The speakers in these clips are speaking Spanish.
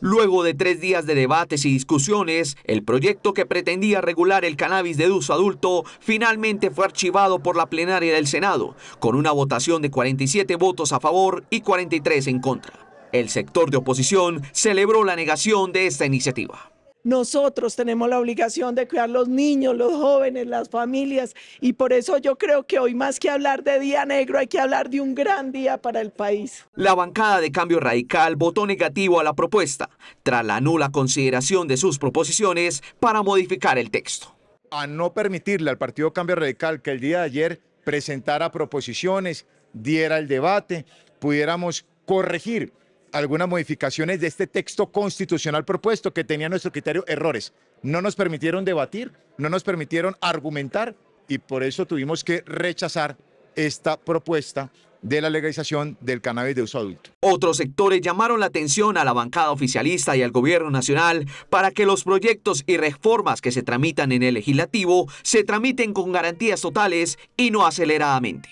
Luego de tres días de debates y discusiones, el proyecto que pretendía regular el cannabis de uso adulto finalmente fue archivado por la plenaria del Senado, con una votación de 47 votos a favor y 43 en contra. El sector de oposición celebró la negación de esta iniciativa. Nosotros tenemos la obligación de cuidar los niños, los jóvenes, las familias y por eso yo creo que hoy más que hablar de Día Negro hay que hablar de un gran día para el país. La bancada de Cambio Radical votó negativo a la propuesta tras la nula consideración de sus proposiciones para modificar el texto. A no permitirle al Partido Cambio Radical que el día de ayer presentara proposiciones, diera el debate, pudiéramos corregir algunas modificaciones de este texto constitucional propuesto que tenía nuestro criterio errores. No nos permitieron debatir, no nos permitieron argumentar y por eso tuvimos que rechazar esta propuesta de la legalización del cannabis de uso adulto. Otros sectores llamaron la atención a la bancada oficialista y al gobierno nacional para que los proyectos y reformas que se tramitan en el legislativo se tramiten con garantías totales y no aceleradamente.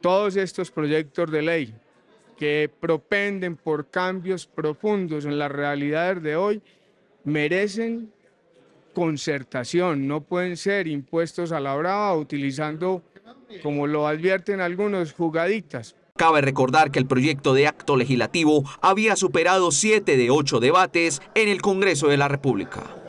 Todos estos proyectos de ley que propenden por cambios profundos en las realidades de hoy, merecen concertación, no pueden ser impuestos a la brava utilizando, como lo advierten algunos, jugaditas. Cabe recordar que el proyecto de acto legislativo había superado siete de ocho debates en el Congreso de la República.